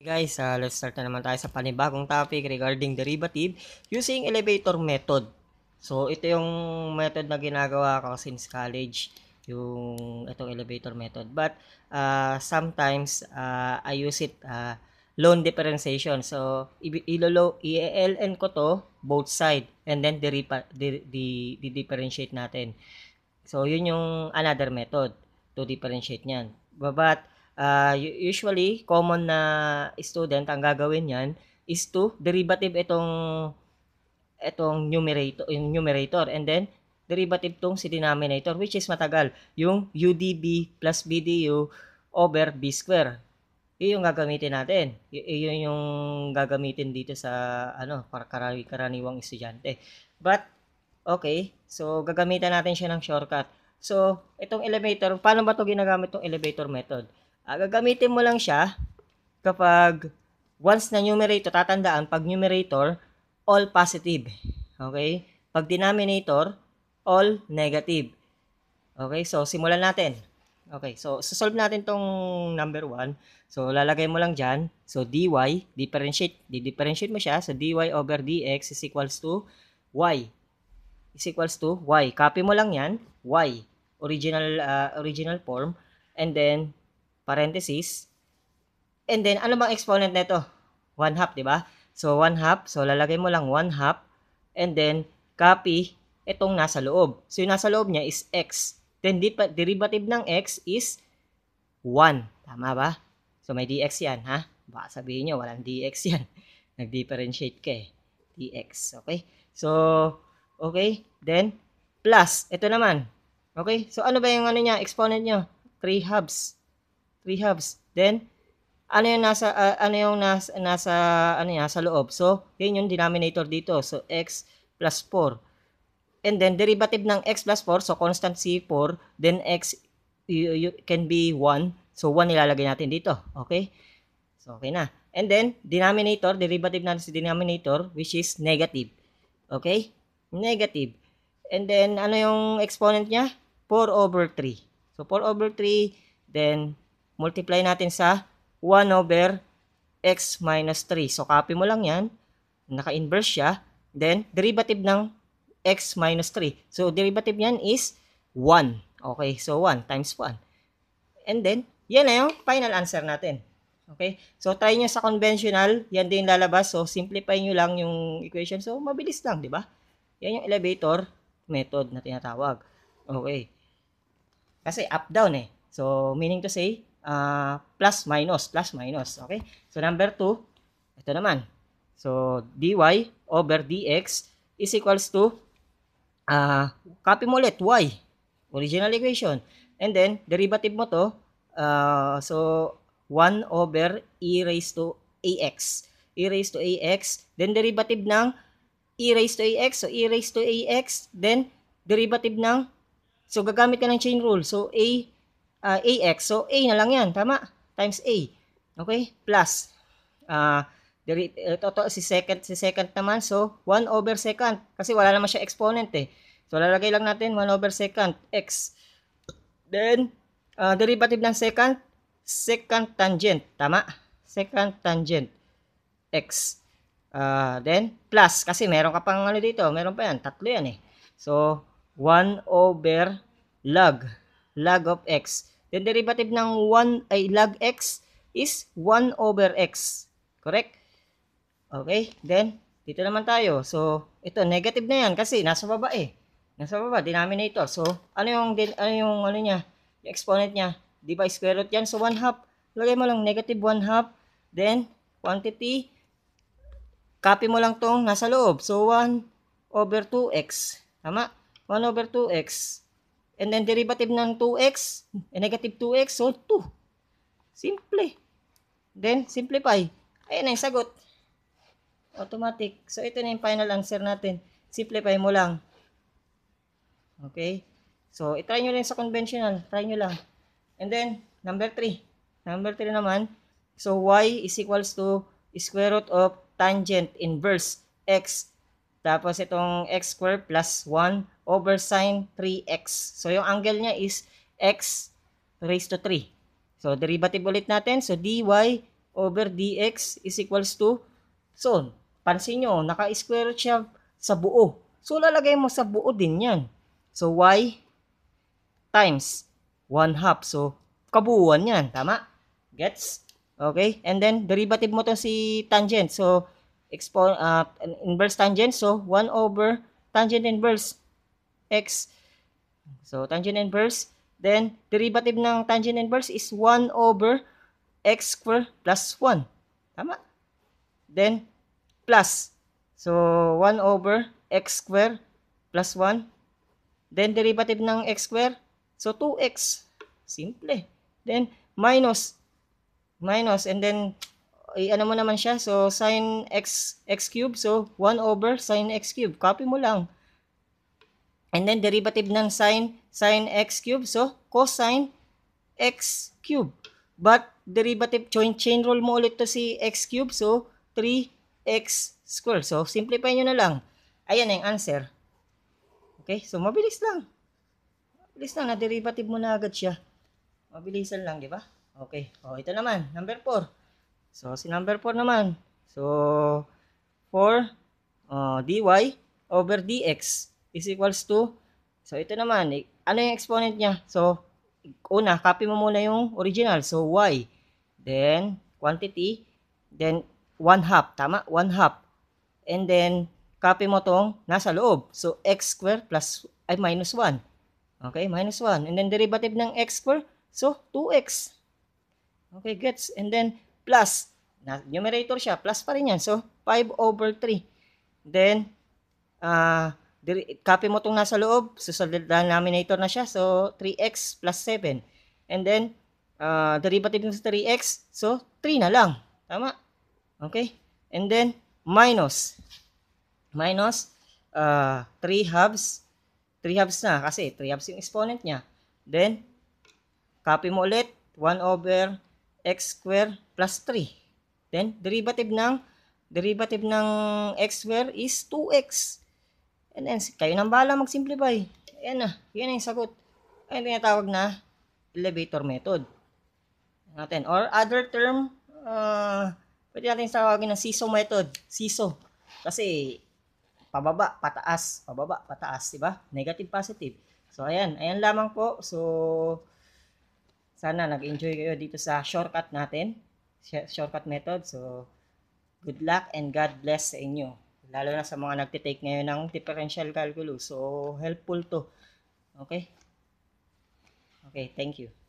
Guys, uh, let's start na naman tayo sa panibagong topic regarding derivative using elevator method. So, ito yung method na ginagawa ko since college, yung itong elevator method. But, uh, sometimes, uh, I use it uh, loan differentiation. So, ilolo, i-LN ko to, both side, and then di-differentiate natin. So, yun yung another method to differentiate niyan. But, uh, usually common na student ang gagawin niyan is to derivative itong itong numerator yung numerator and then derivative tong si denominator which is matagal yung UDB plus BDU over B square iyon gagamitin natin iyon yung gagamitin dito sa ano para karani, karaniwang estudyante but okay so gagamitan natin siya ng shortcut so itong elevator paano ba to ginagamit tong elevator method Uh, gagamitin mo lang siya kapag once na numerator, tatandaan, pag numerator, all positive. Okay? Pag denominator, all negative. Okay? So, simulan natin. Okay, so solve natin tong number 1. So lalagay mo lang diyan. So dy differentiate, di-differentiate mo siya. So dy over dx is equals to y. Is equals to y. Copy mo lang 'yan, y. Original uh, original form and then parenthesis. And then, ano bang exponent nito? 1 half, di ba? So, 1 half. So, lalagay mo lang 1 half. And then, copy itong nasa loob. So, yung nasa loob niya is x. Then, derivative ng x is 1. Tama ba? So, may dx yan, ha? Baka sabihin nyo, walang dx yan. Nag-differentiate ka eh. dx, okay? So, okay? Then, plus. Ito naman. Okay? So, ano ba yung ano niya? Exponent niya? 3 halves three halves. Then, ano yung nasa, uh, ano yung nasa, nasa, ano yung nasa loob? So, yun yung denominator dito. So, x plus 4. And then, derivative ng x plus 4, so constant c4, then x you, you can be 1. So, 1 nilalagay natin dito. Okay? So, okay na. And then, denominator, derivative na si denominator, which is negative. Okay? Negative. And then, ano yung exponent niya? 4 over 3. So, 4 over 3, then multiply natin sa 1 over x minus 3. So, copy mo lang yan. Naka-inverse siya. Then, derivative ng x minus 3. So, derivative niyan is 1. Okay, so 1 times 1. And then, yan na yung final answer natin. Okay? So, try nyo sa conventional. Yan din lalabas. So, simplify nyo lang yung equation. So, mabilis lang, di ba? Yan yung elevator method na tinatawag. Okay. Kasi up-down eh. So, meaning to say, uh, plus minus, plus minus. Okay? So, number 2, ito naman. So, dy over dx is equals to, uh, copy mo ulit, y, original equation. And then, derivative mo to, uh, so, 1 over e raised to ax. e raised to ax, then derivative ng e raised to ax, so e raised to ax, then derivative ng, so gagamit ka ng chain rule, so a uh, ah, AX. So, A na lang yan. Tama? Times A. Okay? Plus. Uh, ito, ito, si second, si second naman. So, 1 over second. Kasi wala naman siya exponent eh. So, lalagay lang natin 1 over second. X. Then, uh, derivative ng second, second tangent. Tama? Second tangent. X. Uh, then, plus. Kasi meron ka pang ano dito. Meron pa yan. Tatlo yan eh. So, 1 over log log of x. Then derivative ng 1 ay log x is 1 over x. Correct? Okay, then dito naman tayo. So, ito negative na 'yan kasi nasa baba eh. Nasa baba denominator. So, ano yung ano yung ano niya, yung exponent niya, di ba square root 'yan? So 1 half. Lagay mo lang negative 1 half. Then quantity copy mo lang tong nasa loob. So 1 over 2x. Tama? 1 over 2x. And then derivative ng 2x, negative 2x, so 2. Simple. Then, simplify. Ayan na yung sagot. Automatic. So, ito na yung final answer natin. Simplify mo lang. Okay? So, itry nyo lang sa conventional. Try nyo lang. And then, number 3. Number 3 naman. So, y is equals to square root of tangent inverse x. Tapos, itong x square plus 1 over sine 3x. So, yung angle niya is x raised to 3. So, derivative ulit natin. So, dy over dx is equals to, so, pansin nyo, naka-square root siya sa buo. So, lalagay mo sa buo din yan. So, y times 1 half. So, kabuuan yan. Tama? Gets? Okay? And then, derivative mo to si tangent. So, expo uh, inverse tangent. So, 1 over tangent inverse x. So, tangent inverse. Then, derivative ng tangent inverse is 1 over x square plus 1. Tama? Then, plus. So, 1 over x square plus 1. Then, derivative ng x square. So, 2x. Simple. Then, minus. Minus. And then, ano mo naman siya. So, sine x, x cube. So, 1 over sine x cube. Copy mo lang. And then derivative ng sine, sine x cube, so cosine x cube. But derivative, chain, chain rule mo ulit to si x cube, so 3x square. So simplify nyo na lang. Ayan ang answer. Okay, so mabilis lang. Mabilis lang, na-derivative mo na agad siya. Mabilisan lang, di ba? Okay, oh, ito naman, number 4. So si number 4 naman, so 4 uh, dy over dx is equals to, so ito naman, eh, ano yung exponent niya? So, una, copy mo muna yung original. So, y. Then, quantity. Then, 1 half. Tama? 1 half. And then, copy mo tong nasa loob. So, x square plus, ay, minus 1. Okay, minus 1. And then, derivative ng x square. So, 2x. Okay, gets. And then, plus. Na, numerator siya. Plus pa rin yan. So, 5 over 3. Then, uh, copy mo itong nasa loob, so sa ito na siya, so 3x plus 7. And then, uh, derivative ng 3x, so 3 na lang. Tama? Okay? And then, minus. Minus uh, ah, 3 halves. 3 halves na kasi 3 halves yung exponent niya. Then, copy mo ulit. 1 over x square plus 3. Then, derivative ng derivative ng x square is 2x. And then, kayo nang bahala mag-simplify. Ayan na, yan ang sagot. Ayan tinatawag na elevator method. Natin. Or other term, uh, pwede natin tawagin na SISO method. SISO. Kasi, pababa, pataas, pababa, pataas, di ba? Negative, positive. So, ayan. Ayan lamang po. So, sana nag-enjoy kayo dito sa shortcut natin. Shortcut method. So, good luck and God bless sa inyo lalo na sa mga nagtitake ngayon ng differential calculus. So, helpful to. Okay? Okay, thank you.